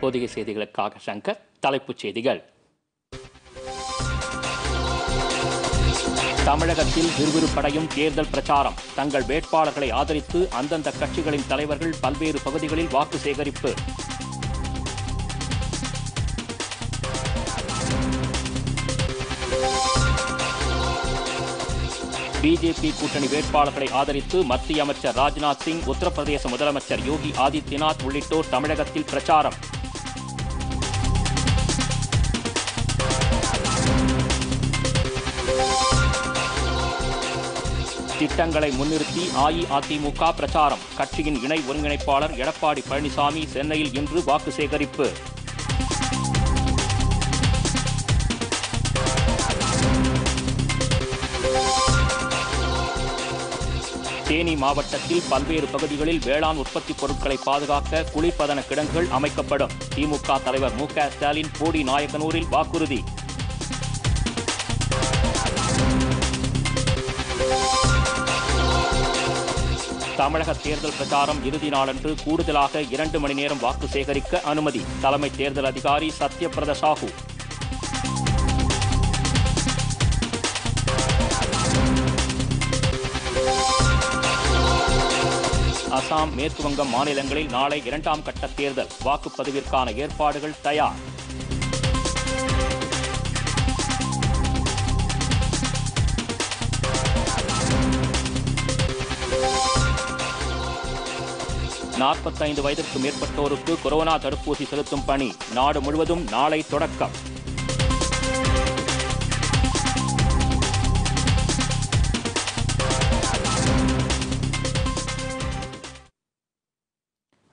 தற்போதைய செய்திகளுக்காக சங்கர் தலைப்புச் செய்திகள் தமிழகத்தில் விறுவிறுப்படையும் தேர்தல் பிரச்சாரம் தங்கள் வேட்பாளர்களை ஆதரித்து அந்தந்த கட்சிகளின் தலைவர்கள் பல்வேறு பகுதிகளில் வாக்கு சேகரிப்பு பிஜேபி கூட்டணி வேட்பாளர்களை ஆதரித்து மத்திய அமைச்சர் ராஜ்நாத் சிங் உத்தரப்பிரதேச முதலமைச்சர் யோகி ஆதித்யநாத் உள்ளிட்டோர் தமிழகத்தில் பிரச்சாரம் திட்டங்களை முன்னிறுத்தி அஇஅதிமுக பிரச்சாரம் கட்சியின் இணை ஒருங்கிணைப்பாளர் எடப்பாடி பழனிசாமி சென்னையில் இன்று வாக்கு சேகரிப்பு தேனி மாவட்டத்தில் பல்வேறு பகுதிகளில் வேளாண் உற்பத்தி பொருட்களை பாதுகாக்க குளிர்பதன கிடங்குகள் அமைக்கப்படும் திமுக தலைவர் மு க ஸ்டாலின் போடி நாயக்கனூரில் வாக்குறுதி தமிழக தேர்தல் பிரச்சாரம் இறுதி நாளன்று கூடுதலாக இரண்டு மணி நேரம் வாக்கு சேகரிக்க அனுமதி தலைமை தேர்தல் அதிகாரி சத்யபிரத சாஹூ அசாம் மேற்குவங்கம் மாநிலங்களில் நாளை இரண்டாம் கட்ட தேர்தல் வாக்குப்பதிவிற்கான ஏற்பாடுகள் தயார் நாற்பத்தைந்து வயதிற்கு மேற்பட்டோருக்கு கொரோனா தடுப்பூசி செலுத்தும் பணி நாடு முழுவதும் நாளை தொடக்கம்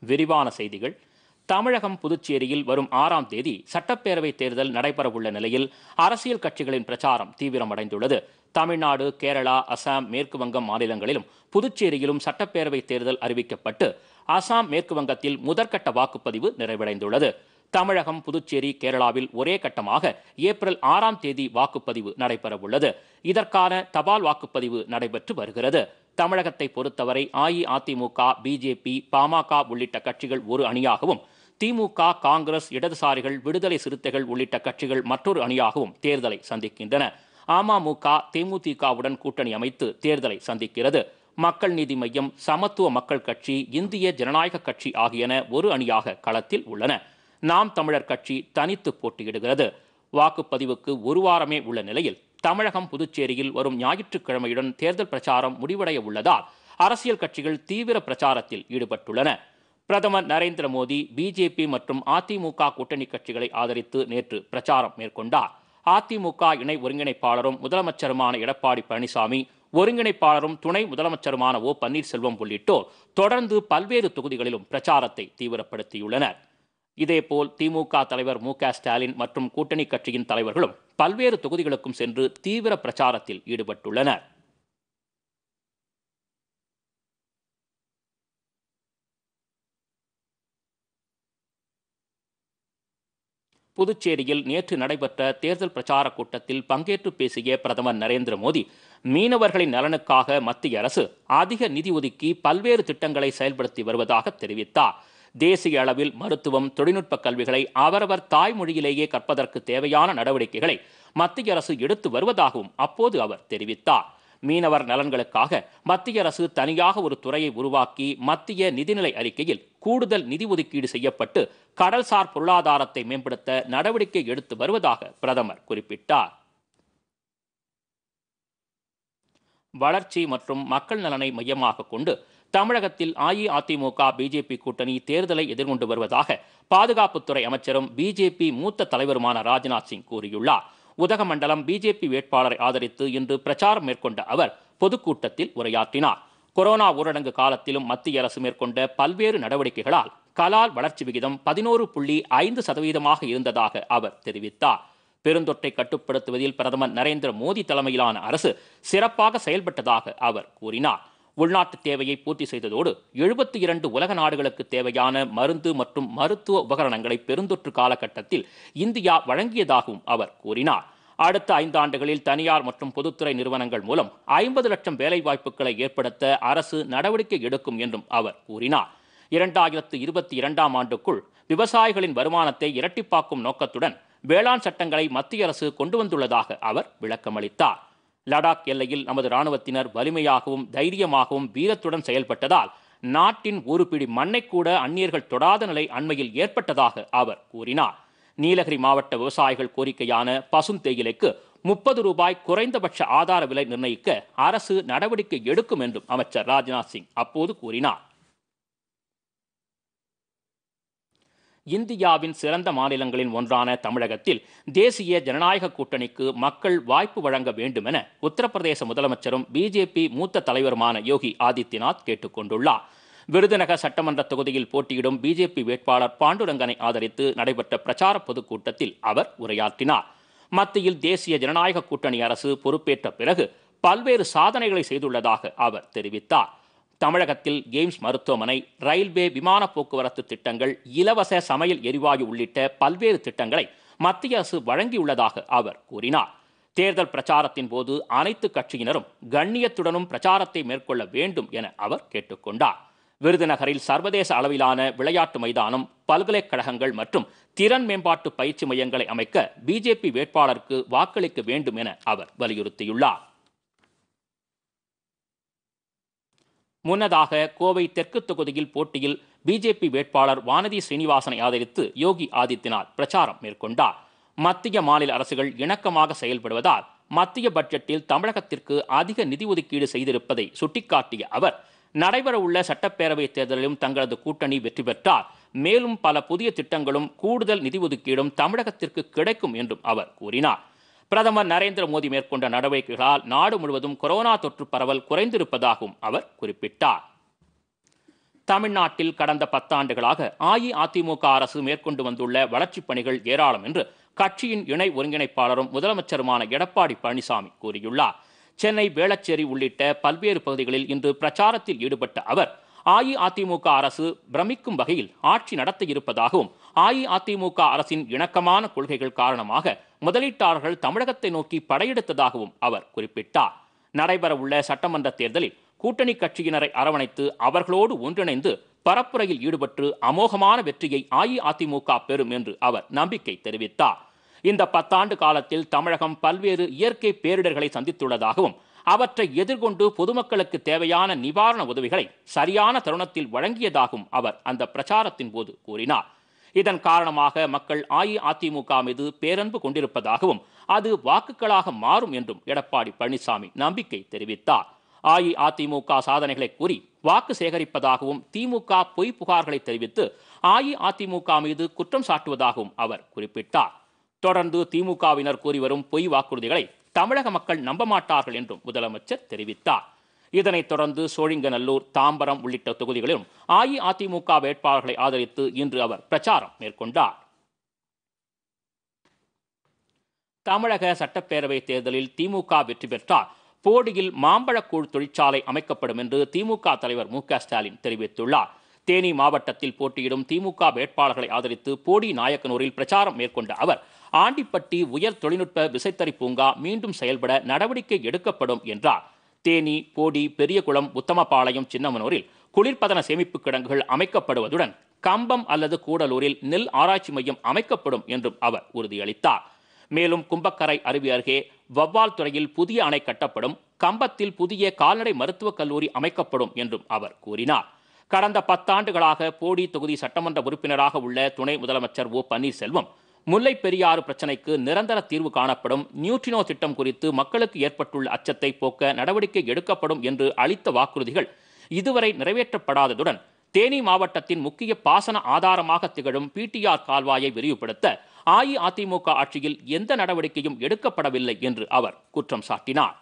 விரிவான செய்திகள் தமிழகம் புதுச்சேரியில் வரும் ஆறாம் தேதி சட்டப்பேரவை தேர்தல் நடைபெறவுள்ள நிலையில் அரசியல் கட்சிகளின் பிரச்சாரம் தீவிரமடைந்துள்ளது தமிழ்நாடு கேரளா அசாம் மேற்கு வங்கம் மாநிலங்களிலும் புதுச்சேரியிலும் சட்டப்பேரவை தேர்தல் அறிவிக்கப்பட்டு அசாம் மேற்கு வங்கத்தில் முதற்கட்ட வாக்குப்பதிவு நிறைவடைந்துள்ளது தமிழகம் புதுச்சேரி கேரளாவில் ஒரே கட்டமாக ஏப்ரல் ஆறாம் தேதி வாக்குப்பதிவு நடைபெறவுள்ளது இதற்கான தபால் வாக்குப்பதிவு நடைபெற்று வருகிறது தமிழகத்தை பொறுத்தவரை அஇஅதிமுக பிஜேபி பாமக உள்ளிட்ட கட்சிகள் ஒரு அணியாகவும் திமுக காங்கிரஸ் இடதுசாரிகள் விடுதலை சிறுத்தைகள் உள்ளிட்ட கட்சிகள் மற்றொரு அணியாகவும் தேர்தலை சந்திக்கின்றன அமமுக தேமுதிகவுடன் கூட்டணி அமைத்து தேர்தலை சந்திக்கிறது மக்கள் நீதி மையம் சமத்துவ மக்கள் கட்சி இந்திய ஜனநாயக கட்சி ஆகியன ஒரு அணியாக களத்தில் உள்ளன நாம் தமிழர் கட்சி தனித்து போட்டியிடுகிறது வாக்குப்பதிவுக்கு ஒரு வாரமே உள்ள நிலையில் தமிழகம் புதுச்சேரியில் வரும் ஞாயிற்றுக்கிழமையுடன் தேர்தல் பிரச்சாரம் முடிவடைய உள்ளதால் அரசியல் கட்சிகள் தீவிர பிரச்சாரத்தில் ஈடுபட்டுள்ளன பிரதமர் நரேந்திர மோடி பிஜேபி மற்றும் அதிமுக கூட்டணி கட்சிகளை ஆதரித்து நேற்று பிரச்சாரம் மேற்கொண்டார் அதிமுக இணை ஒருங்கிணைப்பாளரும் முதலமைச்சருமான எடப்பாடி பழனிசாமி ஒருங்கிணைப்பாளரும் துணை முதலமைச்சருமான ஓ பன்னீர்செல்வம் உள்ளிட்டோர் தொடர்ந்து பல்வேறு தொகுதிகளிலும் பிரச்சாரத்தை தீவிரப்படுத்தியுள்ளனர் இதேபோல் திமுக தலைவர் மு ஸ்டாலின் மற்றும் கூட்டணி கட்சியின் தலைவர்களும் பல்வேறு தொகுதிகளுக்கும் சென்று தீவிர பிரச்சாரத்தில் ஈடுபட்டுள்ளனர் புதுச்சேரியில் நேற்று நடைபெற்ற தேர்தல் பிரச்சார கூட்டத்தில் பங்கேற்று பேசிய பிரதமர் நரேந்திர மோடி மீனவர்களின் நலனுக்காக மத்திய அரசு அதிக நிதி ஒதுக்கி பல்வேறு திட்டங்களை செயல்படுத்தி வருவதாக தெரிவித்தார் தேசிய அளவில் மருத்துவம் தொழில்நுட்ப கல்விகளை அவரவர் தாய்மொழியிலேயே கற்பதற்கு தேவையான நடவடிக்கைகளை மத்திய அரசு எடுத்து வருவதாகவும் அப்போது அவர் தெரிவித்தார் மீனவர் நலன்களுக்காக மத்திய அரசு தனியாக ஒரு துறையை உருவாக்கி மத்திய நிதிநிலை அறிக்கையில் கூடுதல் நிதி ஒதுக்கீடு செய்யப்பட்டு கடல்சார் பொருளாதாரத்தை மேம்படுத்த நடவடிக்கை எடுத்து வருவதாக பிரதமர் குறிப்பிட்டார் வளர்ச்சி மற்றும் மக்கள் நலனை மையமாக கொண்டு தமிழகத்தில் அஇஅதிமுக பிஜேபி கூட்டணி தேர்தலை எதிர்கொண்டு வருவதாக பாதுகாப்புத்துறை அமைச்சரும் பிஜேபி மூத்த தலைவருமான ராஜ்நாத் சிங் கூறியுள்ளார் உதகமண்டலம் பிஜேபி வேட்பாளரை ஆதரித்து இன்று பிரச்சாரம் மேற்கொண்ட அவர் பொதுக்கூட்டத்தில் உரையாற்றினார் கொரோனா ஊரடங்கு காலத்திலும் மத்திய அரசு மேற்கொண்ட பல்வேறு நடவடிக்கைகளால் கலால் வளர்ச்சி விகிதம் பதினோரு புள்ளி ஐந்து சதவீதமாக இருந்ததாக அவர் தெரிவித்தார் பெருந்தொற்றை கட்டுப்படுத்துவதில் பிரதமர் நரேந்திர மோடி தலைமையிலான அரசு சிறப்பாக செயல்பட்டதாக அவர் கூறினார் உள்நாட்டு தேவையை பூர்த்தி செய்ததோடு எழுபத்தி இரண்டு உலக நாடுகளுக்கு தேவையான மருந்து மற்றும் மருத்துவ உபகரணங்களை பெருந்தொற்று காலகட்டத்தில் இந்தியா வழங்கியதாகவும் அவர் கூறினார் அடுத்த ஐந்தாண்டுகளில் தனியார் மற்றும் பொதுத்துறை நிறுவனங்கள் மூலம் ஐம்பது லட்சம் வேலைவாய்ப்புகளை ஏற்படுத்த அரசு நடவடிக்கை எடுக்கும் என்றும் அவர் கூறினார் இரண்டாயிரத்து இருபத்தி இரண்டாம் ஆண்டுக்குள் விவசாயிகளின் வருமானத்தை இரட்டிப்பாக்கும் நோக்கத்துடன் வேளாண் சட்டங்களை மத்திய அரசு கொண்டு வந்துள்ளதாக அவர் விளக்கமளித்தார் லடாக் எல்லையில் நமது இராணுவத்தினர் வலிமையாகவும் தைரியமாகவும் வீரத்துடன் செயல்பட்டதால் நாட்டின் ஒரு பிடி மண்ணை கூட அந்நியர்கள் தொடாத நிலை அண்மையில் ஏற்பட்டதாக அவர் கூறினார் நீலகிரி மாவட்ட விவசாயிகள் கோரிக்கையான பசும் தேயிலைக்கு முப்பது ரூபாய் குறைந்தபட்ச ஆதார விலை நிர்ணயிக்க அரசு நடவடிக்கை எடுக்கும் என்றும் அமைச்சர் ராஜ்நாத் சிங் அப்போது கூறினார் இந்தியாவின் சிறந்த மாநிலங்களின் ஒன்றான தமிழகத்தில் தேசிய ஜனநாயக கூட்டணிக்கு மக்கள் வாய்ப்பு வழங்க வேண்டுமென உத்தரப்பிரதேச முதலமைச்சரும் பிஜேபி மூத்த தலைவருமான யோகி ஆதித்யநாத் கேட்டுக்கொண்டுள்ளார் விருதுநகர் சட்டமன்ற தொகுதியில் போட்டியிடும் பிஜேபி வேட்பாளர் பாண்டுரங்கனை ஆதரித்து நடைபெற்ற பிரச்சார பொதுக்கூட்டத்தில் அவர் உரையாற்றினார் மத்தியில் தேசிய ஜனநாயக கூட்டணி அரசு பொறுப்பேற்ற பிறகு பல்வேறு சாதனைகளை செய்துள்ளதாக அவர் தெரிவித்தார் தமிழகத்தில் எய்ம்ஸ் மருத்துவமனை ரயில்வே விமான போக்குவரத்து திட்டங்கள் இலவச சமையல் எரிவாயு உள்ளிட்ட பல்வேறு திட்டங்களை மத்திய அரசு வழங்கியுள்ளதாக அவர் கூறினார் தேர்தல் பிரச்சாரத்தின் போது அனைத்து கட்சியினரும் கண்ணியத்துடனும் பிரச்சாரத்தை மேற்கொள்ள வேண்டும் என அவர் கேட்டுக்கொண்டார் விருதுநகரில் சர்வதேச அளவிலான விளையாட்டு மைதானம் பல்கலைக்கழகங்கள் மற்றும் திறன் மேம்பாட்டு பயிற்சி மையங்களை அமைக்க பிஜேபி வேட்பாளருக்கு வாக்களிக்க வேண்டும் என அவர் வலியுறுத்தியுள்ளார் முன்னதாக கோவை தெற்கு தொகுதியில் போட்டியில் பிஜேபி வேட்பாளர் வானதி ஸ்ரீனிவாசனை ஆதரித்து யோகி ஆதித்யநாத் பிரச்சாரம் மேற்கொண்டார் மத்திய மாநில அரசுகள் இணக்கமாக செயல்படுவதால் மத்திய பட்ஜெட்டில் தமிழகத்திற்கு அதிக நிதி ஒதுக்கீடு செய்திருப்பதை சுட்டிக்காட்டிய அவர் நடைபெறவுள்ள சட்டப்பேரவைத் தேர்தலிலும் தங்களது கூட்டணி வெற்றி பெற்றார் மேலும் பல புதிய திட்டங்களும் கூடுதல் நிதி ஒதுக்கீடும் தமிழகத்திற்கு கிடைக்கும் என்றும் அவர் கூறினார் பிரதமர் நரேந்திர மோடி மேற்கொண்ட நடவடிக்கைகளால் நாடு முழுவதும் கொரோனா தொற்று பரவல் குறைந்திருப்பதாகவும் அவர் குறிப்பிட்டார் தமிழ்நாட்டில் கடந்த பத்தாண்டுகளாக அஇஅதிமுக அரசு மேற்கொண்டு வந்துள்ள வளர்ச்சிப் பணிகள் ஏராளம் என்று கட்சியின் இணை ஒருங்கிணைப்பாளரும் முதலமைச்சருமான எடப்பாடி பழனிசாமி கூறியுள்ளார் சென்னை வேளச்சேரி உள்ளிட்ட பல்வேறு பகுதிகளில் இன்று பிரச்சாரத்தில் ஈடுபட்ட அவர் அஇஅதிமுக அரசு பிரமிக்கும் வகையில் ஆட்சி நடத்த இருப்பதாகவும் அஇஅதிமுக அரசின் இணக்கமான கொள்கைகள் காரணமாக முதலீட்டாளர்கள் தமிழகத்தை நோக்கி படையெடுத்ததாகவும் அவர் குறிப்பிட்டார் நடைபெறவுள்ள சட்டமன்ற தேர்தலில் கூட்டணி கட்சியினரை அரவணைத்து அவர்களோடு ஒன்றிணைந்து பரப்புரையில் ஈடுபட்டு அமோகமான வெற்றியை அஇஅதிமுக பெறும் என்று அவர் நம்பிக்கை தெரிவித்தார் இந்த பத்தாண்டு காலத்தில் தமிழகம் பல்வேறு இயற்கை பேரிடர்களை சந்தித்துள்ளதாகவும் அவற்றை எதிர்கொண்டு பொதுமக்களுக்கு தேவையான நிவாரண உதவிகளை சரியான தருணத்தில் வழங்கியதாகவும் அவர் அந்த பிரச்சாரத்தின் போது கூறினார் இதன் காரணமாக மக்கள் அஇஅதிமுக மீது பேரன்பு கொண்டிருப்பதாகவும் அது வாக்குகளாக மாறும் என்றும் எடப்பாடி பழனிசாமி நம்பிக்கை தெரிவித்தார் அஇஅதிமுக சாதனைகளை கூறி வாக்கு சேகரிப்பதாகவும் திமுக பொய் புகார்களை தெரிவித்து அஇஅதிமுக மீது குற்றம் சாட்டுவதாகவும் அவர் குறிப்பிட்டார் தொடர்ந்து திமுகவினர் கூறி வரும் பொய் வாக்குறுதிகளை தமிழக மக்கள் நம்ப மாட்டார்கள் என்றும் முதலமைச்சர் தெரிவித்தார் இதனைத் தொடர்ந்து சோழிங்கநல்லூர் தாம்பரம் உள்ளிட்ட தொகுதிகளிலும் அஇஅதிமுக வேட்பாளர்களை ஆதரித்து இன்று அவர் பிரச்சாரம் மேற்கொண்டார் தமிழக சட்டப்பேரவை தேர்தலில் திமுக வெற்றி பெற்றால் போடியில் மாம்பழக்கூழ் தொழிற்சாலை அமைக்கப்படும் என்று திமுக தலைவர் மு ஸ்டாலின் தெரிவித்துள்ளார் தேனி மாவட்டத்தில் போட்டியிடும் திமுக வேட்பாளர்களை ஆதரித்து போடி நாயக்கனூரில் பிரச்சாரம் மேற்கொண்ட அவர் ஆண்டிப்பட்டி உயர் தொழில்நுட்ப விசைத்தறி பூங்கா மீண்டும் செயல்பட நடவடிக்கை எடுக்கப்படும் என்றார் தேனி போடி பெரியகுளம் உத்தமபாளையம் சின்னமனூரில் குளிர்பதன சேமிப்பு கிடங்குகள் அமைக்கப்படுவதுடன் கம்பம் அல்லது கூடலூரில் நெல் ஆராய்ச்சி மையம் அமைக்கப்படும் என்றும் அவர் உறுதியளித்தார் மேலும் கும்பக்கரை அருவி அருகே வவ்வால் துறையில் புதிய அணை கட்டப்படும் கம்பத்தில் புதிய கால்நடை மருத்துவக் கல்லூரி அமைக்கப்படும் என்றும் அவர் கூறினார் கடந்த பத்தாண்டுகளாக போடி தொகுதி சட்டமன்ற உறுப்பினராக உள்ள துணை முதலமைச்சர் ஓ பன்னீர்செல்வம் முல்லை பெரியாறு பிரச்சினைக்கு நிரந்தர தீர்வு காணப்படும் நியூட்ரினோ திட்டம் குறித்து மக்களுக்கு ஏற்பட்டுள்ள அச்சத்தை போக்க நடவடிக்கை எடுக்கப்படும் என்று அளித்த வாக்குறுதிகள் இதுவரை நிறைவேற்றப்படாததுடன் தேனி மாவட்டத்தின் முக்கிய பாசன ஆதாரமாக திகழும் பிடிஆர் கால்வாயை விரிவுபடுத்த அஇஅதிமுக ஆட்சியில் எந்த நடவடிக்கையும் எடுக்கப்படவில்லை என்று அவர் குற்றம் சாட்டினார்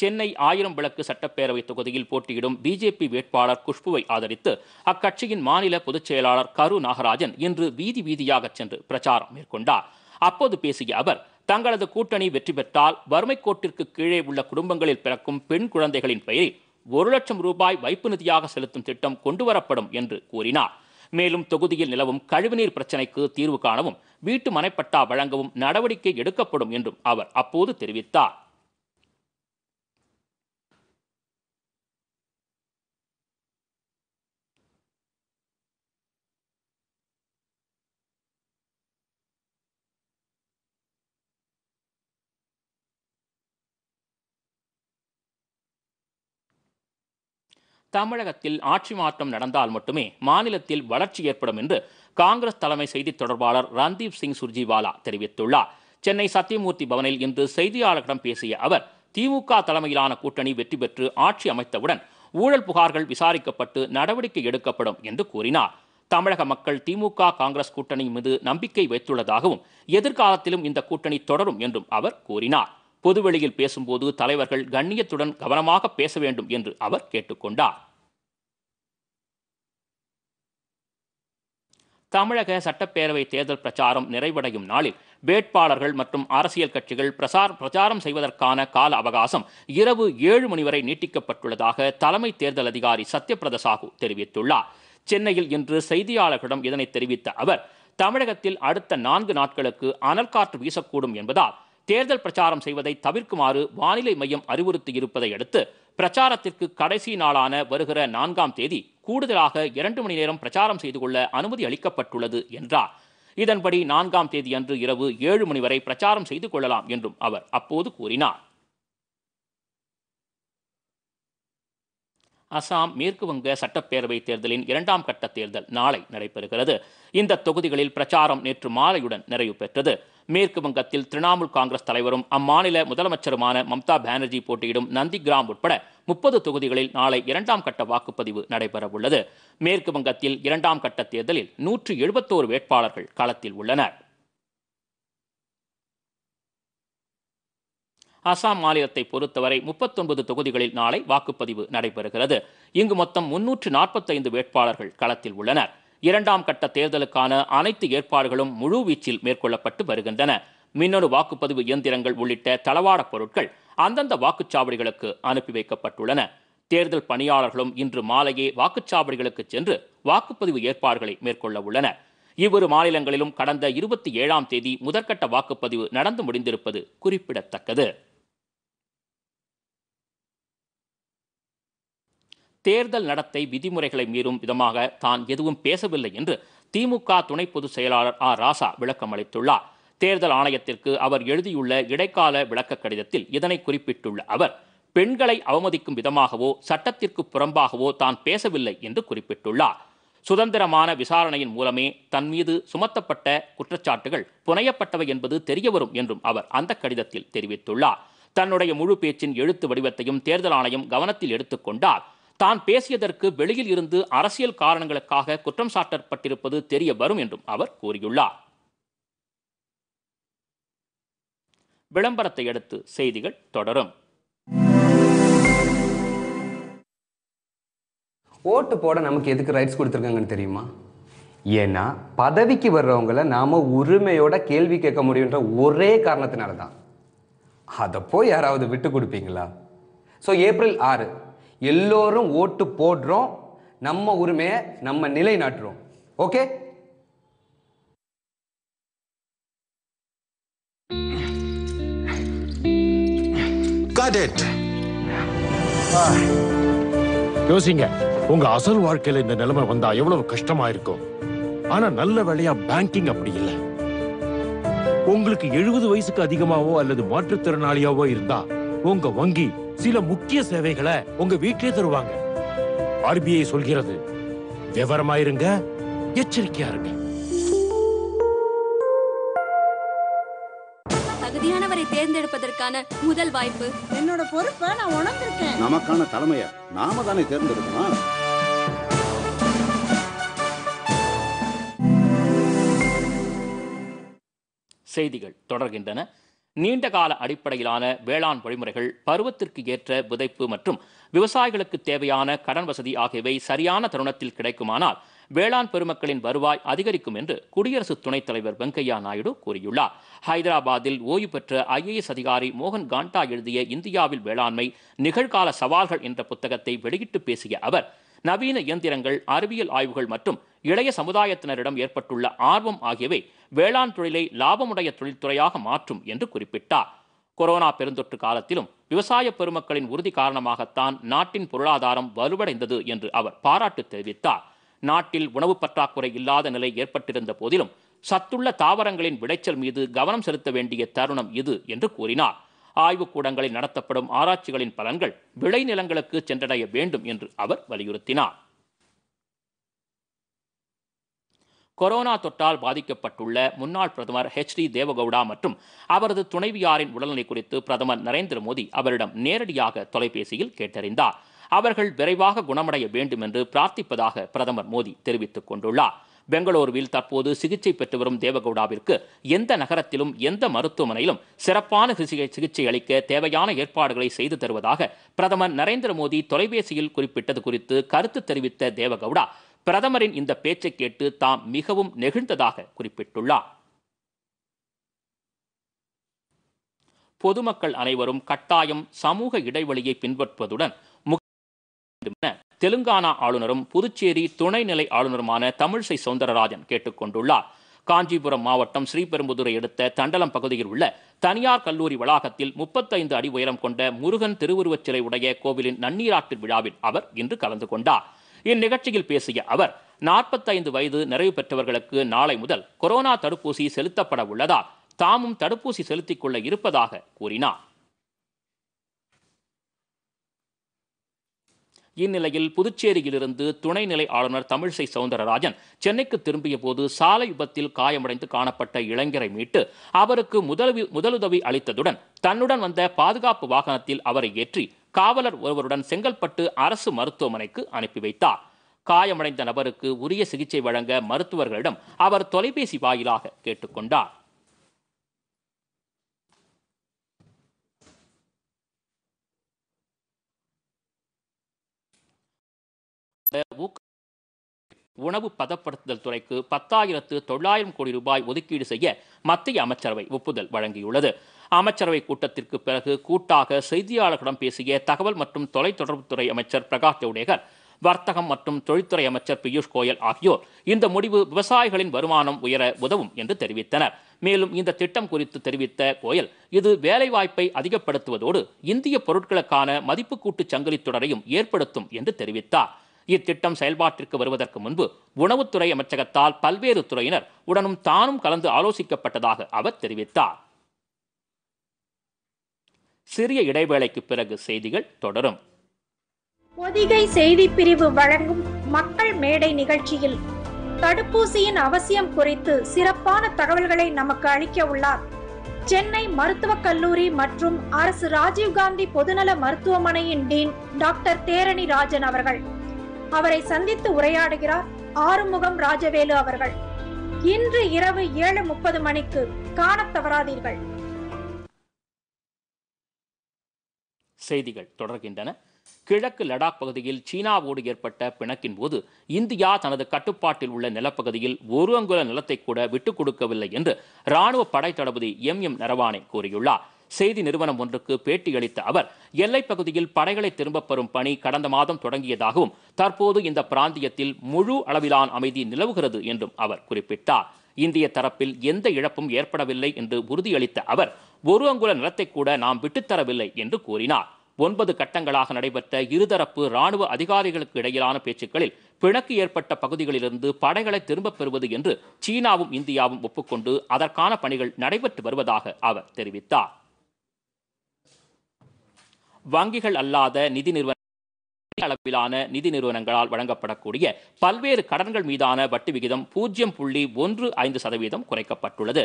சென்னை ஆயிரம் விளக்கு சட்டப்பேரவை தொகுதியில் போட்டியிடும் பிஜேபி வேட்பாளர் குஷ்புவை ஆதரித்து அக்கட்சியின் மாநில பொதுச் செயலாளர் கரு நாகராஜன் இன்று வீதி வீதியாக சென்று பிரச்சாரம் மேற்கொண்டார் அப்போது பேசிய அவர் தங்களது கூட்டணி வெற்றி பெற்றால் வறுமை கோட்டிற்கு கீழே உள்ள குடும்பங்களில் பிறக்கும் பெண் குழந்தைகளின் பெயரில் ஒரு லட்சம் ரூபாய் வைப்பு நிதியாக செலுத்தும் திட்டம் கொண்டுவரப்படும் என்று கூறினார் மேலும் தொகுதியில் நிலவும் கழிவுநீர் பிரச்சினைக்கு தீர்வு காணவும் வீட்டு மனைப்பட்டா வழங்கவும் நடவடிக்கை எடுக்கப்படும் என்றும் அவர் அப்போது தெரிவித்தார் தமிழகத்தில் ஆட்சி மாற்றம் நடந்தால் மட்டுமே மாநிலத்தில் வளர்ச்சி ஏற்படும் என்று காங்கிரஸ் தலைமை செய்தி தொடர்பாளர் ரன்தீப் சிங் சுர்ஜிவாலா தெரிவித்துள்ளார் சென்னை சத்தியமூர்த்தி பவனில் இன்று செய்தியாளர்களிடம் பேசிய அவர் திமுக தலைமையிலான கூட்டணி வெற்றி பெற்று ஆட்சி அமைத்தவுடன் ஊழல் புகார்கள் விசாரிக்கப்பட்டு நடவடிக்கை எடுக்கப்படும் என்று கூறினார் தமிழக மக்கள் திமுக காங்கிரஸ் கூட்டணி மீது நம்பிக்கை வைத்துள்ளதாகவும் எதிர்காலத்திலும் இந்த கூட்டணி தொடரும் என்றும் அவர் கூறினார் பொதுவெளியில் பேசும்போது தலைவர்கள் கண்ணியத்துடன் கவனமாக பேச வேண்டும் என்று அவர் கேட்டுக்கொண்டார் தமிழக சட்டப்பேரவை தேர்தல் பிரச்சாரம் நிறைவடையும் நாளில் வேட்பாளர்கள் மற்றும் அரசியல் கட்சிகள் பிரசார பிரச்சாரம் செய்வதற்கான கால அவகாசம் இரவு ஏழு மணி வரை நீட்டிக்கப்பட்டுள்ளதாக தலைமை தேர்தல் அதிகாரி சத்யபிரத சாஹூ தெரிவித்துள்ளார் சென்னையில் இன்று செய்தியாளர்களிடம் இதனை தெரிவித்த அவர் தமிழகத்தில் அடுத்த நான்கு நாட்களுக்கு காற்று வீசக்கூடும் என்பதால் தேர்தல் பிரச்சாரம் செய்வதை தவிர்க்குமாறு வானிலை மையம் அறிவுறுத்தி இருப்பதை அடுத்து பிரச்சாரத்திற்கு கடைசி நாளான வருகிற நான்காம் தேதி கூடுதலாக இரண்டு மணி நேரம் பிரச்சாரம் செய்து கொள்ள அனுமதி அளிக்கப்பட்டுள்ளது என்றார் இதன்படி நான்காம் தேதி அன்று இரவு ஏழு மணி வரை பிரச்சாரம் செய்து கொள்ளலாம் என்றும் அவர் அப்போது கூறினார் அசாம் மேற்கு வங்க சட்டப்பேரவை தேர்தலின் இரண்டாம் கட்ட தேர்தல் நாளை நடைபெறுகிறது இந்த தொகுதிகளில் பிரச்சாரம் நேற்று மாலையுடன் நிறைவு பெற்றது மேற்கு வங்கத்தில் திரிணாமுல் காங்கிரஸ் தலைவரும் அம்மாநில முதலமைச்சருமான மம்தா பானர்ஜி போட்டியிடும் நந்திகிராம் உட்பட முப்பது தொகுதிகளில் நாளை இரண்டாம் கட்ட வாக்குப்பதிவு நடைபெறவுள்ளது மேற்கு வங்கத்தில் இரண்டாம் கட்ட தேர்தலில் நூற்று எழுபத்தோரு வேட்பாளர்கள் களத்தில் உள்ளனர் அசாம் மாநிலத்தை பொறுத்தவரை முப்பத்தொன்பது தொகுதிகளில் நாளை வாக்குப்பதிவு நடைபெறுகிறது இங்கு மொத்தம் முன்னூற்று நாற்பத்தைந்து வேட்பாளர்கள் களத்தில் உள்ளனர் இரண்டாம் கட்ட தேர்தலுக்கான அனைத்து ஏற்பாடுகளும் முழுவீச்சில் மேற்கொள்ளப்பட்டு வருகின்றன மின்னணு வாக்குப்பதிவு இயந்திரங்கள் உள்ளிட்ட தளவாடப் பொருட்கள் அந்தந்த வாக்குச்சாவடிகளுக்கு அனுப்பி வைக்கப்பட்டுள்ளன தேர்தல் பணியாளர்களும் இன்று மாலையே வாக்குச்சாவடிகளுக்கு சென்று வாக்குப்பதிவு ஏற்பாடுகளை மேற்கொள்ள உள்ளனர் இவ்விரு மாநிலங்களிலும் கடந்த இருபத்தி ஏழாம் தேதி முதற்கட்ட வாக்குப்பதிவு நடந்து முடிந்திருப்பது குறிப்பிடத்தக்கது தேர்தல் நடத்தை விதிமுறைகளை மீறும் விதமாக தான் எதுவும் பேசவில்லை என்று திமுக துணை பொதுச் செயலாளர் ஆர் ராசா விளக்கம் அளித்துள்ளார் தேர்தல் ஆணையத்திற்கு அவர் எழுதியுள்ள இடைக்கால விளக்க கடிதத்தில் இதனை குறிப்பிட்டுள்ள அவர் பெண்களை அவமதிக்கும் விதமாகவோ சட்டத்திற்கு புறம்பாகவோ தான் பேசவில்லை என்று குறிப்பிட்டுள்ளார் சுதந்திரமான விசாரணையின் மூலமே தன் மீது சுமத்தப்பட்ட குற்றச்சாட்டுகள் புனையப்பட்டவை என்பது தெரியவரும் என்றும் அவர் அந்த கடிதத்தில் தெரிவித்துள்ளார் தன்னுடைய முழு பேச்சின் எழுத்து வடிவத்தையும் தேர்தல் ஆணையம் கவனத்தில் எடுத்துக்கொண்டார் தான் பேசியதற்கு வெளியில் இருந்து அரசியல் காரணங்களுக்காக குற்றம் சாட்டப்பட்டிருப்பது தெரிய வரும் என்றும் அவர் கூறியுள்ளார் விளம்பரத்தை அடுத்து செய்திகள் தொடரும் ஓட்டு போட நமக்கு எதுக்கு ரைட்ஸ் கொடுத்துருக்காங்கன்னு தெரியுமா ஏன்னா பதவிக்கு வர்றவங்கள நாம் உரிமையோட கேள்வி கேட்க முடியுன்ற ஒரே காரணத்தினால தான் அதை போய் யாராவது விட்டு கொடுப்பீங்களா ஸோ ஏப்ரல் ஆறு எல்லோரும் ஓட்டு போடுறோம் நம்ம உரிமையை நம்ம நிலைநாட்டுறோம் ஓகே யோசிங்க உங்க அசல் வாழ்க்கையில இந்த நிலைமை வந்தா எவ்வளவு கஷ்டமா இருக்கும் ஆனா நல்ல வேலையா பேங்கிங் அப்படி இல்லை உங்களுக்கு எழுபது வயசுக்கு அதிகமாவோ அல்லது மாற்றுத்திறனாளியாவோ இருந்தா உங்க வங்கி சில முக்கிய சேவைகளை உங்க வீட்டிலே தருவாங்க ஆர்பிஐ சொல்கிறது விவரமாயிருங்க எச்சரிக்கையா இருங்க தகுதியானவரை தேர்ந்தெடுப்பதற்கான முதல் வாய்ப்பு என்னோட பொறுப்பை நான் உணர்ந்திருக்கேன் நமக்கான தலைமைய நாம தானே தேர்ந்தெடுக்கணும் செய்திகள் தொடர்கின்றன நீண்ட கால அடிப்படையிலான வேளாண் வழிமுறைகள் பருவத்திற்கு ஏற்ற விதைப்பு மற்றும் விவசாயிகளுக்கு தேவையான கடன் வசதி ஆகியவை சரியான தருணத்தில் கிடைக்குமானால் வேளாண் பெருமக்களின் வருவாய் அதிகரிக்கும் என்று குடியரசு துணைத் தலைவர் வெங்கையா நாயுடு கூறியுள்ளார் ஹைதராபாத்தில் ஓய்வு பெற்ற ஐஏஎஸ் அதிகாரி மோகன் காண்டா எழுதிய இந்தியாவில் வேளாண்மை நிகழ்கால சவால்கள் என்ற புத்தகத்தை வெளியிட்டு பேசிய அவர் நவீன இயந்திரங்கள் அறிவியல் ஆய்வுகள் மற்றும் இளைய சமுதாயத்தினரிடம் ஏற்பட்டுள்ள ஆர்வம் ஆகியவை வேளாண் தொழிலை லாபமுடைய தொழில்துறையாக மாற்றும் என்று குறிப்பிட்டார் கொரோனா பெருந்தொற்று காலத்திலும் விவசாய பெருமக்களின் உறுதி காரணமாகத்தான் நாட்டின் பொருளாதாரம் வலுவடைந்தது என்று அவர் பாராட்டு தெரிவித்தார் நாட்டில் உணவு பற்றாக்குறை இல்லாத நிலை ஏற்பட்டிருந்த போதிலும் சத்துள்ள தாவரங்களின் விளைச்சல் மீது கவனம் செலுத்த வேண்டிய தருணம் இது என்று கூறினார் ஆய்வுக்கூடங்களில் நடத்தப்படும் ஆராய்ச்சிகளின் பலன்கள் விளைநிலங்களுக்கு சென்றடைய வேண்டும் என்று அவர் வலியுறுத்தினார் கொரோனா தொற்றால் பாதிக்கப்பட்டுள்ள முன்னாள் பிரதமர் ஹெச் டி தேவகவுடா மற்றும் அவரது துணைவியாரின் உடல்நிலை குறித்து பிரதமர் நரேந்திர மோடி அவரிடம் நேரடியாக தொலைபேசியில் கேட்டறிந்தார் அவர்கள் விரைவாக குணமடைய வேண்டும் என்று பிரார்த்திப்பதாக பிரதமர் மோடி தெரிவித்துக் கொண்டுள்ளார் பெங்களூருவில் தற்போது சிகிச்சை பெற்று வரும் தேவகவுடாவிற்கு எந்த நகரத்திலும் எந்த மருத்துவமனையிலும் சிறப்பான சிகிச்சை அளிக்க தேவையான ஏற்பாடுகளை செய்து தருவதாக பிரதமர் நரேந்திர மோடி தொலைபேசியில் குறிப்பிட்டது குறித்து கருத்து தெரிவித்த தேவகவுடா பிரதமரின் இந்த பேச்சை கேட்டு தாம் மிகவும் நெகிழ்ந்ததாக குறிப்பிட்டுள்ளார் பொதுமக்கள் அனைவரும் கட்டாயம் சமூக இடைவெளியை பின்பற்றுவதுடன் தெலுங்கானா ஆளுநரும் புதுச்சேரி துணைநிலை ஆளுநருமான தமிழிசை சவுந்தரராஜன் கேட்டுக்கொண்டுள்ளார் காஞ்சிபுரம் மாவட்டம் ஸ்ரீபெரும்புதுரை எடுத்த தண்டலம் பகுதியில் உள்ள தனியார் கல்லூரி வளாகத்தில் முப்பத்தைந்து அடி உயரம் கொண்ட முருகன் திருவுருவச் சிலை உடைய கோவிலின் நன்னீராட்டு விழாவில் அவர் இன்று கலந்து கொண்டார் இந்நிகழ்ச்சியில் பேசிய அவர் நாற்பத்தைந்து வயது நிறைவு பெற்றவர்களுக்கு நாளை முதல் கொரோனா தடுப்பூசி செலுத்தப்பட உள்ளதால் தாமும் தடுப்பூசி செலுத்திக் கொள்ள இருப்பதாக கூறினார் இந்நிலையில் புதுச்சேரியிலிருந்து துணைநிலை ஆளுநர் தமிழிசை சவுந்தரராஜன் சென்னைக்கு திரும்பிய போது சாலை விபத்தில் காயமடைந்து காணப்பட்ட இளைஞரை மீட்டு அவருக்கு முதலுதவி முதலுதவி அளித்ததுடன் தன்னுடன் வந்த பாதுகாப்பு வாகனத்தில் அவரை ஏற்றி காவலர் ஒருவருடன் செங்கல்பட்டு அரசு மருத்துவமனைக்கு அனுப்பி வைத்தார் காயமடைந்த நபருக்கு உரிய சிகிச்சை வழங்க மருத்துவர்களிடம் அவர் தொலைபேசி வாயிலாக கேட்டுக்கொண்டார் உணவு பதப்படுத்துதல் துறைக்கு பத்தாயிரத்து தொள்ளாயிரம் கோடி ரூபாய் ஒதுக்கீடு செய்ய மத்திய அமைச்சரவை ஒப்புதல் வழங்கியுள்ளது அமைச்சரவை கூட்டத்திற்கு பிறகு கூட்டாக செய்தியாளர்களிடம் பேசிய தகவல் மற்றும் தொலைத்தொடர்புத்துறை அமைச்சர் பிரகாஷ் ஜவடேகர் வர்த்தகம் மற்றும் தொழில்துறை அமைச்சர் பியூஷ் கோயல் ஆகியோர் இந்த முடிவு விவசாயிகளின் வருமானம் உயர உதவும் என்று தெரிவித்தனர் மேலும் இந்த திட்டம் குறித்து தெரிவித்த கோயல் இது வேலைவாய்ப்பை அதிகப்படுத்துவதோடு இந்திய பொருட்களுக்கான மதிப்பு கூட்டு சங்கிலி தொடரையும் ஏற்படுத்தும் என்று தெரிவித்தார் இத்திட்டம் செயல்பாட்டிற்கு வருவதற்கு முன்பு உணவுத்துறை அமைச்சகத்தால் பல்வேறு துறையினர் உடனும் தானும் கலந்து ஆலோசிக்கப்பட்டதாக அவர் தெரிவித்தார் சிறிய இடைவேளைக்கு பிறகு செய்திகள் தொடரும் பொதிகை செய்தி பிரிவு வழங்கும் மக்கள் மேடை நிகழ்ச்சியில் தடுப்பூசியின் அவசியம் குறித்து சிறப்பான தகவல்களை நமக்கு அளிக்க உள்ளார் சென்னை மருத்துவக் கல்லூரி மற்றும் அரசு ராஜீவ்காந்தி பொதுநல மருத்துவமனையின் டீன் டாக்டர் தேரணி ராஜன் அவர்கள் அவரை சந்தித்து உரையாடுகிறார் ஆறுமுகம் ராஜவேலு அவர்கள் இன்று இரவு ஏழு முப்பது மணிக்கு காண தவறாதீர்கள் செய்திகள் தொடர்கின்றன கிழக்கு லடாக் பகுதியில் சீனாவோடு ஏற்பட்ட பிணக்கின் போது இந்தியா தனது கட்டுப்பாட்டில் உள்ள நிலப்பகுதியில் ஒரு அங்குல நிலத்தை கூட விட்டுக் கொடுக்கவில்லை என்று ராணுவ படை தளபதி எம் எம் நரவானே கூறியுள்ளார் செய்தி நிறுவனம் ஒன்றுக்கு பேட்டியளித்த அவர் எல்லைப் பகுதியில் படைகளை திரும்பப் பெறும் பணி கடந்த மாதம் தொடங்கியதாகவும் தற்போது இந்த பிராந்தியத்தில் முழு அளவிலான அமைதி நிலவுகிறது என்றும் அவர் குறிப்பிட்டார் இந்திய தரப்பில் எந்த இழப்பும் ஏற்படவில்லை என்று உறுதியளித்த அவர் ஒரு அங்குல நிலத்தை கூட நாம் விட்டுத்தரவில்லை என்று கூறினார் ஒன்பது கட்டங்களாக நடைபெற்ற இருதரப்பு ராணுவ அதிகாரிகளுக்கு இடையிலான பேச்சுக்களில் பிணக்கு ஏற்பட்ட பகுதிகளிலிருந்து படைகளை திரும்பப் பெறுவது என்று சீனாவும் இந்தியாவும் ஒப்புக்கொண்டு அதற்கான பணிகள் நடைபெற்று வருவதாக அவர் தெரிவித்தார் வங்கிகள் அல்லாத நிதி நிறுவன அளவிலான நிதி நிறுவனங்களால் வழங்கப்படக்கூடிய பல்வேறு கடன்கள் மீதான வட்டி விகிதம் பூஜ்ஜியம் புள்ளி ஒன்று ஐந்து சதவீதம் குறைக்கப்பட்டுள்ளது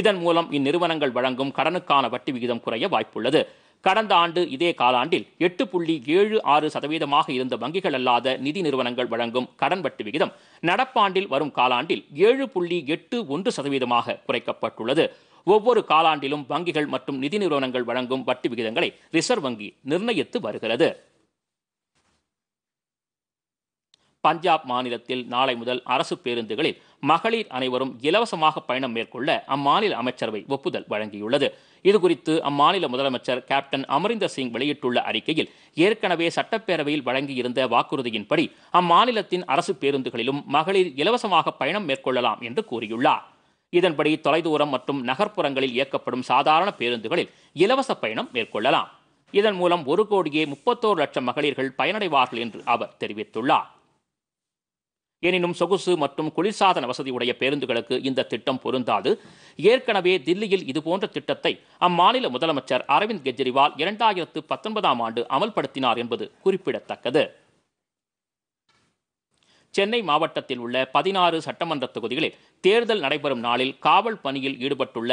இதன் மூலம் இந்நிறுவனங்கள் வழங்கும் கடனுக்கான வட்டி விகிதம் குறைய வாய்ப்புள்ளது கடந்த ஆண்டு இதே காலாண்டில் எட்டு புள்ளி ஏழு ஆறு சதவீதமாக இருந்த வங்கிகள் அல்லாத நிதி நிறுவனங்கள் வழங்கும் கடன் வட்டி விகிதம் நடப்பாண்டில் வரும் காலாண்டில் ஏழு புள்ளி எட்டு ஒன்று சதவீதமாக குறைக்கப்பட்டுள்ளது ஒவ்வொரு காலாண்டிலும் வங்கிகள் மற்றும் நிதி நிறுவனங்கள் வழங்கும் வட்டி விகிதங்களை ரிசர்வ் வங்கி நிர்ணயித்து வருகிறது பஞ்சாப் மாநிலத்தில் நாளை முதல் அரசு பேருந்துகளில் மகளிர் அனைவரும் இலவசமாக பயணம் மேற்கொள்ள அம்மாநில அமைச்சரவை ஒப்புதல் வழங்கியுள்ளது இதுகுறித்து அம்மாநில முதலமைச்சர் கேப்டன் அமரிந்தர் சிங் வெளியிட்டுள்ள அறிக்கையில் ஏற்கனவே சட்டப்பேரவையில் வழங்கியிருந்த வாக்குறுதியின்படி அம்மாநிலத்தின் அரசு பேருந்துகளிலும் மகளிர் இலவசமாக பயணம் மேற்கொள்ளலாம் என்று கூறியுள்ளார் இதன்படி தொலைதூரம் மற்றும் நகர்ப்புறங்களில் இயக்கப்படும் சாதாரண பேருந்துகளில் இலவச பயணம் மேற்கொள்ளலாம் இதன் மூலம் ஒரு கோடியே முப்பத்தோரு லட்சம் மகளிர்கள் பயனடைவார்கள் என்று அவர் தெரிவித்துள்ளார் எனினும் சொகுசு மற்றும் குளிர்சாதன வசதியுடைய பேருந்துகளுக்கு இந்த திட்டம் பொருந்தாது ஏற்கனவே தில்லியில் இதுபோன்ற திட்டத்தை அம்மாநில முதலமைச்சர் அரவிந்த் கெஜ்ரிவால் இரண்டாயிரத்து பத்தொன்பதாம் ஆண்டு அமல்படுத்தினார் என்பது குறிப்பிடத்தக்கது சென்னை மாவட்டத்தில் உள்ள பதினாறு சட்டமன்ற தொகுதிகளில் தேர்தல் நடைபெறும் நாளில் காவல் பணியில் ஈடுபட்டுள்ள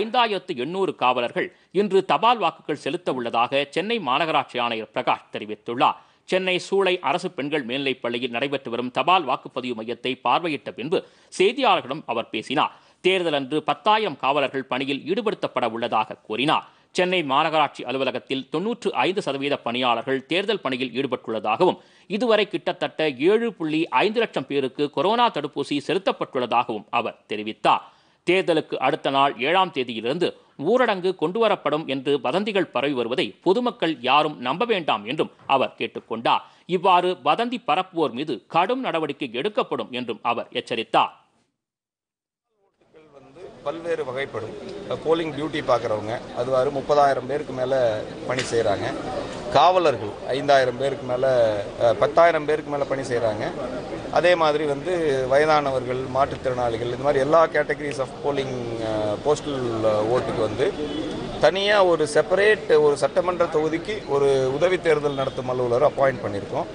ஐந்தாயிரத்து எண்ணூறு காவலர்கள் இன்று தபால் வாக்குகள் செலுத்த உள்ளதாக சென்னை மாநகராட்சி ஆணையர் பிரகாஷ் தெரிவித்துள்ளார் சென்னை சூளை அரசு பெண்கள் மேல்நிலைப் பள்ளியில் நடைபெற்று வரும் தபால் வாக்குப்பதிவு மையத்தை பார்வையிட்ட பின்பு செய்தியாளர்களிடம் அவர் பேசினார் தேர்தல் அன்று பத்தாயிரம் காவலர்கள் பணியில் ஈடுபடுத்தப்பட உள்ளதாக கூறினார் சென்னை மாநகராட்சி அலுவலகத்தில் தொன்னூற்று ஐந்து சதவீத பணியாளர்கள் தேர்தல் பணியில் ஈடுபட்டுள்ளதாகவும் இதுவரை கிட்டத்தட்ட ஏழு புள்ளி ஐந்து லட்சம் பேருக்கு கொரோனா தடுப்பூசி செலுத்தப்பட்டுள்ளதாகவும் அவர் தெரிவித்தார் தேர்தலுக்கு அடுத்த நாள் ஏழாம் தேதியிலிருந்து ஊரடங்கு கொண்டுவரப்படும் என்று வதந்திகள் பரவி வருவதை பொதுமக்கள் யாரும் நம்ப வேண்டாம் என்றும் அவர் கேட்டுக்கொண்டார் இவ்வாறு வதந்தி பரப்புவோர் மீது கடும் நடவடிக்கை எடுக்கப்படும் என்றும் அவர் எச்சரித்தார் பல்வேறு வகைப்படும் போலிங் டியூட்டி பார்க்குறவங்க அது வரும் முப்பதாயிரம் பேருக்கு மேலே பணி செய்கிறாங்க காவலர்கள் ஐந்தாயிரம் பேருக்கு மேலே பத்தாயிரம் பேருக்கு மேலே பணி செய்கிறாங்க அதே மாதிரி வந்து வயதானவர்கள் மாற்றுத்திறனாளிகள் இந்த மாதிரி எல்லா கேட்டகரிஸ் ஆஃப் போலிங் போஸ்டல் ஓட்டுக்கு வந்து தனியாக ஒரு செப்பரேட் ஒரு சட்டமன்ற தொகுதிக்கு ஒரு உதவி தேர்தல் நடத்தும் அலுவலர் அப்பாயிண்ட் பண்ணியிருக்கோம்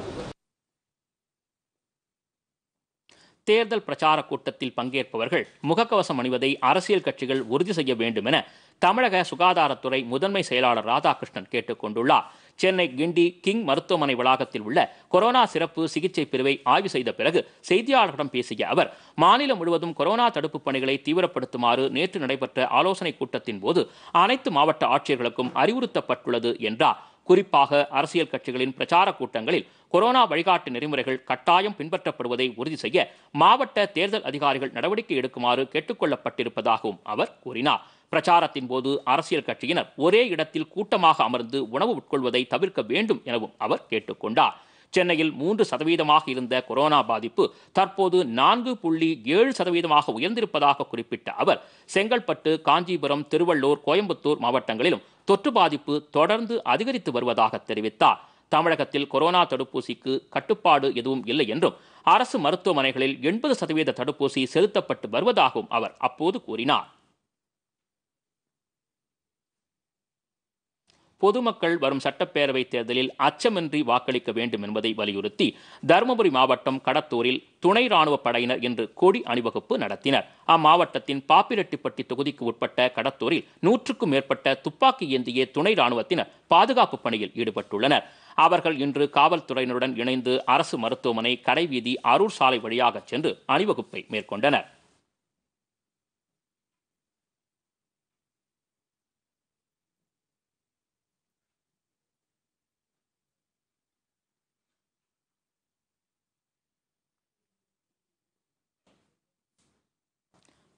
தேர்தல் பிரச்சார கூட்டத்தில் பங்கேற்பவர்கள் முகக்கவசம் அணிவதை அரசியல் கட்சிகள் உறுதி செய்ய வேண்டும் என தமிழக சுகாதாரத்துறை முதன்மை செயலாளர் ராதாகிருஷ்ணன் கேட்டுக்கொண்டுள்ளார் சென்னை கிண்டி கிங் மருத்துவமனை வளாகத்தில் உள்ள கொரோனா சிறப்பு சிகிச்சை பிரிவை ஆய்வு செய்த பிறகு செய்தியாளர்களிடம் பேசிய அவர் மாநிலம் முழுவதும் கொரோனா தடுப்பு பணிகளை தீவிரப்படுத்துமாறு நேற்று நடைபெற்ற ஆலோசனைக் கூட்டத்தின் போது அனைத்து மாவட்ட ஆட்சியர்களுக்கும் அறிவுறுத்தப்பட்டுள்ளது என்றார் குறிப்பாக அரசியல் கட்சிகளின் பிரச்சார கூட்டங்களில் கொரோனா வழிகாட்டு நெறிமுறைகள் கட்டாயம் பின்பற்றப்படுவதை உறுதி செய்ய மாவட்ட தேர்தல் அதிகாரிகள் நடவடிக்கை எடுக்குமாறு கேட்டுக்கொள்ளப்பட்டிருப்பதாகவும் அவர் கூறினார் பிரச்சாரத்தின் போது அரசியல் கட்சியினர் ஒரே இடத்தில் கூட்டமாக அமர்ந்து உணவு உட்கொள்வதை தவிர்க்க வேண்டும் எனவும் அவர் கேட்டுக்கொண்டார் சென்னையில் மூன்று சதவீதமாக இருந்த கொரோனா பாதிப்பு தற்போது நான்கு புள்ளி ஏழு சதவீதமாக உயர்ந்திருப்பதாக குறிப்பிட்ட அவர் செங்கல்பட்டு காஞ்சிபுரம் திருவள்ளூர் கோயம்புத்தூர் மாவட்டங்களிலும் தொற்று பாதிப்பு தொடர்ந்து அதிகரித்து வருவதாக தெரிவித்தார் தமிழகத்தில் கொரோனா தடுப்பூசிக்கு கட்டுப்பாடு எதுவும் இல்லை என்றும் அரசு மருத்துவமனைகளில் எண்பது சதவீத தடுப்பூசி செலுத்தப்பட்டு வருவதாகவும் அவர் அப்போது கூறினார் பொதுமக்கள் வரும் சட்டப்பேரவைத் தேர்தலில் அச்சமின்றி வாக்களிக்க வேண்டும் என்பதை வலியுறுத்தி தருமபுரி மாவட்டம் கடத்தூரில் துணை ராணுவ படையினர் இன்று கொடி அணிவகுப்பு நடத்தினர் அம்மாவட்டத்தின் பாப்பிரெட்டிப்பட்டி தொகுதிக்கு உட்பட்ட கடத்தூரில் நூற்றுக்கும் மேற்பட்ட துப்பாக்கி ஏந்திய துணை ராணுவத்தினர் பாதுகாப்பு பணியில் ஈடுபட்டுள்ளனர் அவர்கள் இன்று காவல்துறையினருடன் இணைந்து அரசு மருத்துவமனை கடைவீதி அரூர் சாலை வழியாக சென்று அணிவகுப்பை மேற்கொண்டனர்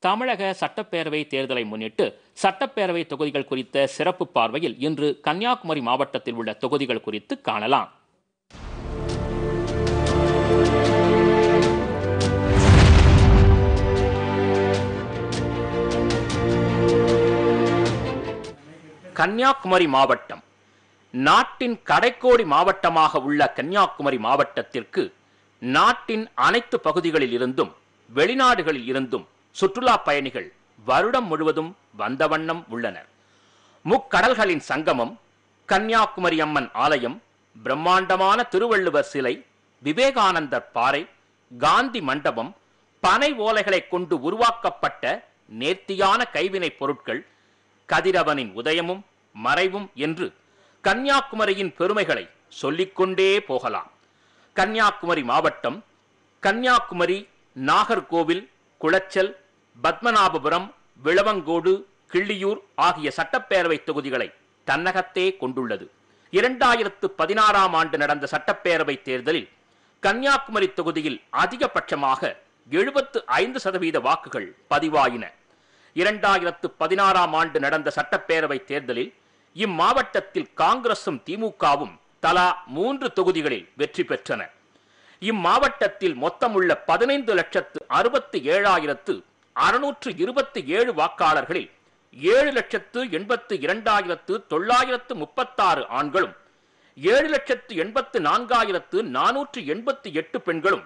தமிழக சட்டப்பேரவை தேர்தலை முன்னிட்டு சட்டப்பேரவை தொகுதிகள் குறித்த சிறப்பு பார்வையில் இன்று கன்னியாகுமரி மாவட்டத்தில் உள்ள தொகுதிகள் குறித்து காணலாம் கன்னியாகுமரி மாவட்டம் நாட்டின் கடைக்கோடி மாவட்டமாக உள்ள கன்னியாகுமரி மாவட்டத்திற்கு நாட்டின் அனைத்து பகுதிகளில் இருந்தும் வெளிநாடுகளில் இருந்தும் சுற்றுலா பயணிகள் வருடம் முழுவதும் வந்த வண்ணம் உள்ளனர் முக்கடல்களின் சங்கமம் கன்னியாகுமரி அம்மன் ஆலயம் பிரம்மாண்டமான திருவள்ளுவர் சிலை விவேகானந்தர் பாறை காந்தி மண்டபம் பனை ஓலைகளை கொண்டு உருவாக்கப்பட்ட நேர்த்தியான கைவினை பொருட்கள் கதிரவனின் உதயமும் மறைவும் என்று கன்னியாகுமரியின் பெருமைகளை சொல்லிக்கொண்டே போகலாம் கன்னியாகுமரி மாவட்டம் கன்னியாகுமரி நாகர்கோவில் குளச்சல் பத்மநாபபுரம் விளவங்கோடு கிள்ளியூர் ஆகிய சட்டப்பேரவை தொகுதிகளை தன்னகத்தே கொண்டுள்ளது இரண்டாயிரத்து பதினாறாம் ஆண்டு நடந்த சட்டப்பேரவை தேர்தலில் கன்னியாகுமரி தொகுதியில் அதிகபட்சமாக எழுபத்து ஐந்து சதவீத வாக்குகள் பதிவாயின இரண்டாயிரத்து பதினாறாம் ஆண்டு நடந்த சட்டப்பேரவை தேர்தலில் இம்மாவட்டத்தில் காங்கிரசும் திமுகவும் தலா மூன்று தொகுதிகளில் வெற்றி பெற்றன இம்மாவட்டத்தில் மொத்தமுள்ள பதினைந்து லட்சத்து அறுபத்தி ஏழாயிரத்து அறுநூற்று இருபத்தி ஏழு வாக்காளர்களில் ஏழு லட்சத்து எண்பத்து இரண்டாயிரத்து தொள்ளாயிரத்து முப்பத்தாறு ஆண்களும் ஏழு லட்சத்து எண்பத்து நான்காயிரத்து நானூற்று எண்பத்தி எட்டு பெண்களும்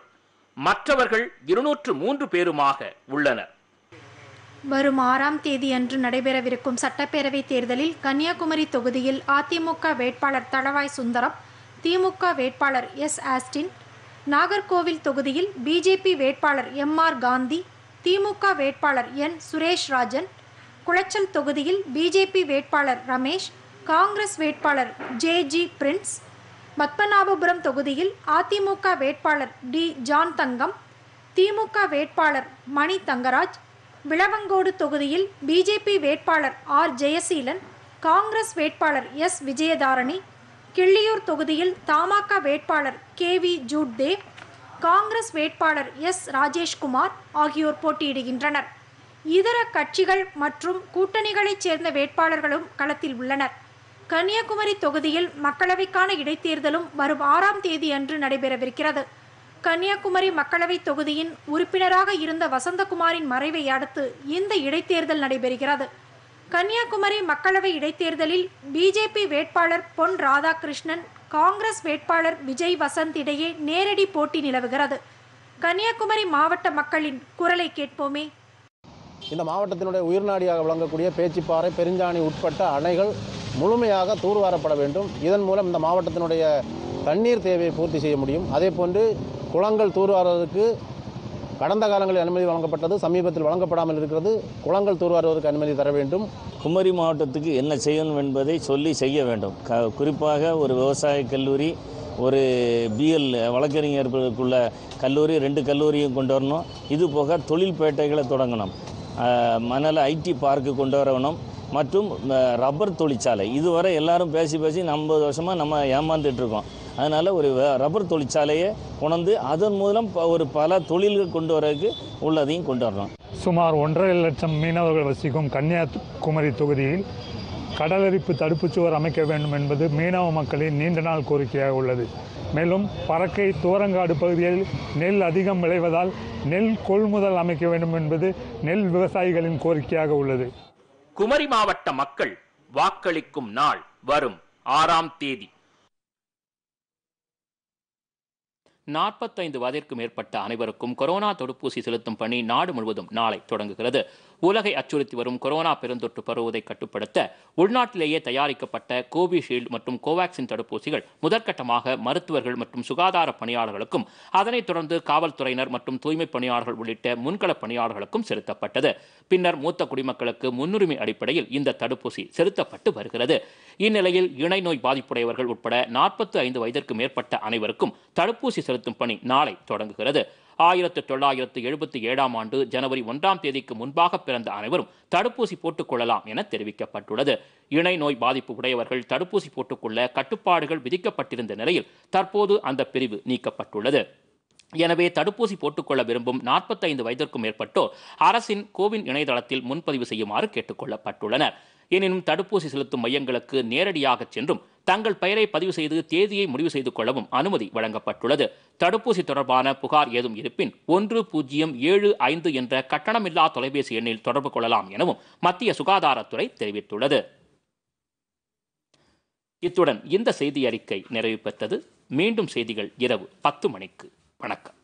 மற்றவர்கள் இருநூற்று மூன்று பேருமாக உள்ளனர் வரும் ஆறாம் தேதி அன்று நடைபெறவிருக்கும் சட்டப்பேரவைத் தேர்தலில் கன்னியாகுமரி தொகுதியில் அதிமுக வேட்பாளர் தளவாய் சுந்தரம் திமுக வேட்பாளர் எஸ் ஆஸ்டின் நாகர்கோவில் தொகுதியில் பிஜேபி வேட்பாளர் எம் ஆர் காந்தி திமுக வேட்பாளர் என் சுரேஷ் ராஜன் குளச்சல் தொகுதியில் பிஜேபி வேட்பாளர் ரமேஷ் காங்கிரஸ் வேட்பாளர் ஜே ஜி பிரின்ஸ் பத்மநாபபுரம் தொகுதியில் அதிமுக வேட்பாளர் டி ஜான் தங்கம் திமுக வேட்பாளர் மணி தங்கராஜ் விளவங்கோடு தொகுதியில் பிஜேபி வேட்பாளர் ஆர் ஜெயசீலன் காங்கிரஸ் வேட்பாளர் எஸ் விஜயதாரணி கிள்ளியூர் தொகுதியில் தமாக வேட்பாளர் கே வி ஜூட்தேவ் காங்கிரஸ் வேட்பாளர் எஸ் ராஜேஷ்குமார் ஆகியோர் போட்டியிடுகின்றனர் இதர கட்சிகள் மற்றும் கூட்டணிகளைச் சேர்ந்த வேட்பாளர்களும் களத்தில் உள்ளனர் கன்னியாகுமரி தொகுதியில் மக்களவைக்கான இடைத்தேர்தலும் வரும் ஆறாம் தேதி அன்று நடைபெறவிருக்கிறது கன்னியாகுமரி மக்களவை தொகுதியின் உறுப்பினராக இருந்த வசந்தகுமாரின் மறைவை அடுத்து இந்த இடைத்தேர்தல் நடைபெறுகிறது கன்னியாகுமரி மக்களவை இடைத்தேர்தலில் பிஜேபி வேட்பாளர் பொன் ராதாகிருஷ்ணன் காங்கிரஸ் வேட்பாளர் விஜய் வசந்த் இடையே நேரடி போட்டி நிலவுகிறது கன்னியாகுமரி மாவட்ட மக்களின் குரலை கேட்போமே இந்த மாவட்டத்தினுடைய உயிர்நாடியாக விளங்கக்கூடிய பேச்சிப்பாறை பெருஞ்சாணி உட்பட்ட அணைகள் முழுமையாக தூர்வாரப்பட வேண்டும் இதன் மூலம் இந்த மாவட்டத்தினுடைய தண்ணீர் தேவையை பூர்த்தி செய்ய முடியும் அதே போன்று குளங்கள் தூர்வாரதற்கு கடந்த காலங்களில் அனுமதி வழங்கப்பட்டது சமீபத்தில் வழங்கப்படாமல் இருக்கிறது குளங்கள் தூர்வாருவதற்கு அனுமதி தர வேண்டும் குமரி மாவட்டத்துக்கு என்ன செய்யணும் என்பதை சொல்லி செய்ய வேண்டும் க குறிப்பாக ஒரு விவசாய கல்லூரி ஒரு பிஎல் வழக்கறிஞர்களுக்குள்ள கல்லூரி ரெண்டு கல்லூரியும் கொண்டு வரணும் இது போக தொழில் பேட்டைகளை தொடங்கணும் மணல் ஐடி பார்க்கு கொண்டு வரணும் மற்றும் ரப்பர் தொழிற்சாலை இதுவரை எல்லாரும் பேசி பேசி ஐம்பது வருஷமாக நம்ம ஏமாந்துட்டு இருக்கோம் அதனால் ஒரு ரப்பர் தொழிற்சாலையை கொண்டு அதன் மூலம் ஒரு பல தொழில்கள் கொண்டு வரதுக்கு உள்ளதையும் கொண்டு வரணும் சுமார் ஒன்றரை லட்சம் மீனவர்கள் வசிக்கும் கன்னியாகுமரி தொகுதியில் கடலரிப்பு தடுப்புச் சுவர் அமைக்க வேண்டும் என்பது மீனவ மக்களின் நீண்ட நாள் கோரிக்கையாக உள்ளது மேலும் பறக்கை தூரங்காடு பகுதியில் நெல் அதிகம் விளைவதால் நெல் கொள்முதல் அமைக்க வேண்டும் என்பது நெல் விவசாயிகளின் கோரிக்கையாக உள்ளது குமரி மாவட்ட மக்கள் வாக்களிக்கும் நாள் வரும் ஆறாம் தேதி நாற்பத்தைந்து வயதிற்கு மேற்பட்ட அனைவருக்கும் கொரோனா தடுப்பூசி செலுத்தும் பணி நாடு முழுவதும் நாளை தொடங்குகிறது உலகை அச்சுறுத்தி வரும் கொரோனா பெருந்தொற்று பரவுவதை கட்டுப்படுத்த உள்நாட்டிலேயே தயாரிக்கப்பட்ட கோவிஷீல்டு மற்றும் கோவாக்சின் தடுப்பூசிகள் முதற்கட்டமாக மருத்துவர்கள் மற்றும் சுகாதார பணியாளர்களுக்கும் அதனைத் தொடர்ந்து காவல்துறையினர் மற்றும் தூய்மை பணியாளர்கள் உள்ளிட்ட முன்கள பணியாளர்களுக்கும் செலுத்தப்பட்டது பின்னர் மூத்த குடிமக்களுக்கு முன்னுரிமை அடிப்படையில் இந்த தடுப்பூசி செலுத்தப்பட்டு வருகிறது இந்நிலையில் இணை நோய் பாதிப்புடையவர்கள் உட்பட நாற்பத்தி ஐந்து வயதிற்கு மேற்பட்ட அனைவருக்கும் தடுப்பூசி செலுத்தும் பணி நாளை தொடங்குகிறது ஆயிரத்து தொள்ளாயிரத்து எழுபத்தி ஏழாம் ஆண்டு ஜனவரி ஒன்றாம் தேதிக்கு முன்பாக பிறந்த அனைவரும் தடுப்பூசி போட்டுக்கொள்ளலாம் என தெரிவிக்கப்பட்டுள்ளது இணை நோய் பாதிப்பு உடையவர்கள் தடுப்பூசி போட்டுக்கொள்ள கட்டுப்பாடுகள் விதிக்கப்பட்டிருந்த நிலையில் தற்போது அந்த பிரிவு நீக்கப்பட்டுள்ளது எனவே தடுப்பூசி போட்டுக்கொள்ள விரும்பும் நாற்பத்தைந்து வயதிற்கும் மேற்பட்டோர் அரசின் கோவின் இணையதளத்தில் முன்பதிவு செய்யுமாறு கேட்டுக்கொள்ளப்பட்டுள்ளனர் எனினும் தடுப்பூசி செலுத்தும் மையங்களுக்கு நேரடியாக சென்றும் தங்கள் பெயரை பதிவு செய்து தேதியை முடிவு செய்து கொள்ளவும் அனுமதி வழங்கப்பட்டுள்ளது தடுப்பூசி தொடர்பான புகார் ஏதும் இருப்பின் ஒன்று பூஜ்ஜியம் ஏழு ஐந்து என்ற கட்டணமில்லா தொலைபேசி எண்ணில் தொடர்பு கொள்ளலாம் எனவும் மத்திய சுகாதாரத்துறை தெரிவித்துள்ளது இத்துடன் இந்த செய்தி அறிக்கை நிறைவு பெற்றது மீண்டும் செய்திகள் இரவு பத்து மணிக்கு வணக்கம்